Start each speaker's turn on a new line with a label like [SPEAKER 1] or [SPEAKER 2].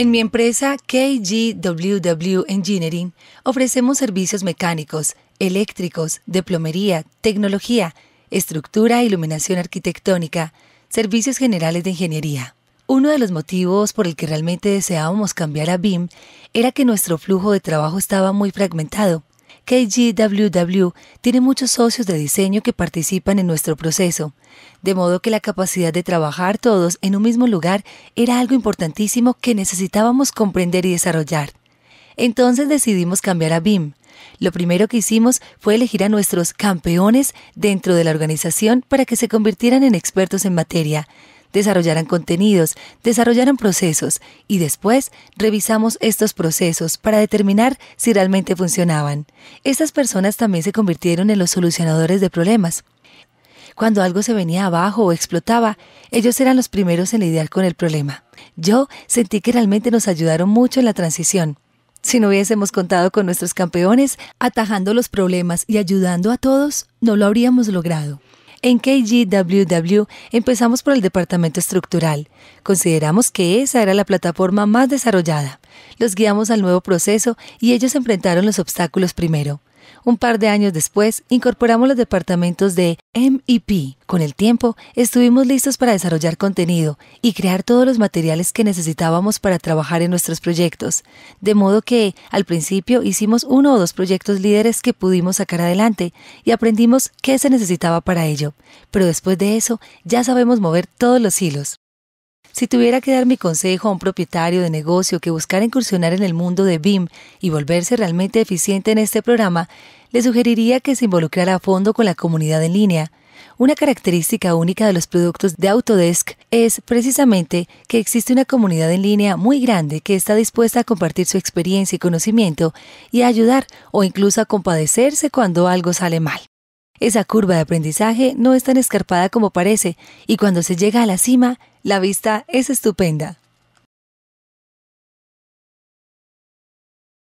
[SPEAKER 1] En mi empresa KGWW Engineering ofrecemos servicios mecánicos, eléctricos, de plomería, tecnología, estructura e iluminación arquitectónica, servicios generales de ingeniería. Uno de los motivos por el que realmente deseábamos cambiar a BIM era que nuestro flujo de trabajo estaba muy fragmentado KGWW tiene muchos socios de diseño que participan en nuestro proceso, de modo que la capacidad de trabajar todos en un mismo lugar era algo importantísimo que necesitábamos comprender y desarrollar. Entonces decidimos cambiar a BIM. Lo primero que hicimos fue elegir a nuestros campeones dentro de la organización para que se convirtieran en expertos en materia, desarrollaran contenidos, desarrollaran procesos y después revisamos estos procesos para determinar si realmente funcionaban. Estas personas también se convirtieron en los solucionadores de problemas. Cuando algo se venía abajo o explotaba, ellos eran los primeros en lidiar con el problema. Yo sentí que realmente nos ayudaron mucho en la transición. Si no hubiésemos contado con nuestros campeones, atajando los problemas y ayudando a todos, no lo habríamos logrado. En KGWW empezamos por el departamento estructural. Consideramos que esa era la plataforma más desarrollada. Los guiamos al nuevo proceso y ellos enfrentaron los obstáculos primero. Un par de años después, incorporamos los departamentos de MEP. Con el tiempo, estuvimos listos para desarrollar contenido y crear todos los materiales que necesitábamos para trabajar en nuestros proyectos, de modo que, al principio, hicimos uno o dos proyectos líderes que pudimos sacar adelante y aprendimos qué se necesitaba para ello. Pero después de eso, ya sabemos mover todos los hilos. Si tuviera que dar mi consejo a un propietario de negocio que buscara incursionar en el mundo de BIM y volverse realmente eficiente en este programa, le sugeriría que se involucrara a fondo con la comunidad en línea. Una característica única de los productos de Autodesk es precisamente que existe una comunidad en línea muy grande que está dispuesta a compartir su experiencia y conocimiento y a ayudar o incluso a compadecerse cuando algo sale mal. Esa curva de aprendizaje no es tan escarpada como parece, y cuando se llega a la cima, la vista es estupenda.